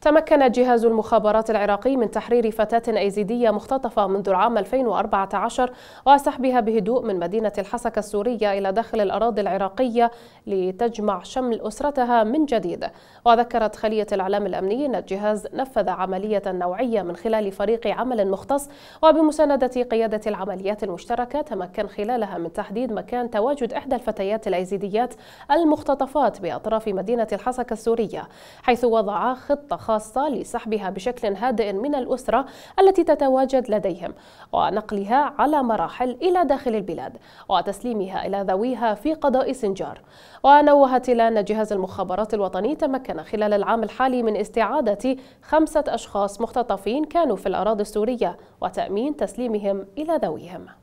تمكن جهاز المخابرات العراقي من تحرير فتاة أيزيدية مختطفة منذ العام 2014 وسحبها بهدوء من مدينة الحسكة السورية إلى داخل الأراضي العراقية لتجمع شمل أسرتها من جديد وذكرت خلية الإعلام الأمني أن الجهاز نفذ عملية نوعية من خلال فريق عمل مختص وبمساندة قيادة العمليات المشتركة تمكن خلالها من تحديد مكان تواجد إحدى الفتيات الأيزيديات المختطفات بأطراف مدينة الحسكة السورية حيث وضع خطة خاصة لسحبها بشكل هادئ من الأسرة التي تتواجد لديهم ونقلها على مراحل إلى داخل البلاد وتسليمها إلى ذويها في قضاء سنجار ونوهت إلى أن جهاز المخابرات الوطني تمكن خلال العام الحالي من استعادة خمسة أشخاص مختطفين كانوا في الأراضي السورية وتأمين تسليمهم إلى ذويهم